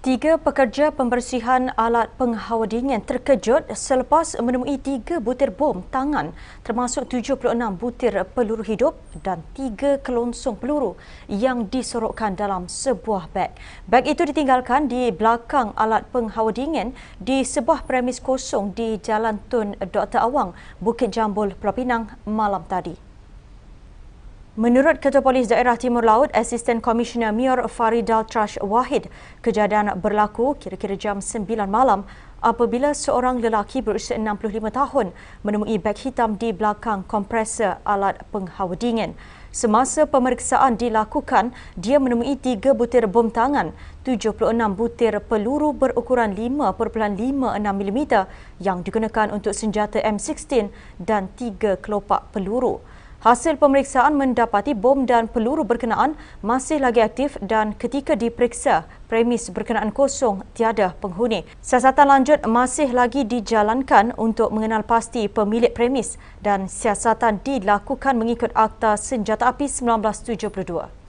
Tiga pekerja pembersihan alat penghawa dingin terkejut selepas menemui tiga butir bom tangan termasuk 76 butir peluru hidup dan tiga kelonsong peluru yang disorokkan dalam sebuah beg. Beg itu ditinggalkan di belakang alat penghawa dingin di sebuah premis kosong di Jalan Tun Dr. Awang, Bukit Jambul, Pulau Pinang malam tadi. Menurut Ketua Polis Daerah Timur Laut, Asisten Komisioner Mior Faridal Trash Wahid, kejadian berlaku kira-kira jam 9 malam apabila seorang lelaki berusia 65 tahun menemui beg hitam di belakang kompresor alat penghawa dingin. Semasa pemeriksaan dilakukan, dia menemui tiga butir bom tangan, 76 butir peluru berukuran 5.56 mm yang digunakan untuk senjata M16 dan tiga kelopak peluru. Hasil pemeriksaan mendapati bom dan peluru berkenaan masih lagi aktif dan ketika diperiksa, premis berkenaan kosong tiada penghuni. Siasatan lanjut masih lagi dijalankan untuk mengenal pasti pemilik premis dan siasatan dilakukan mengikut Akta Senjata Api 1972.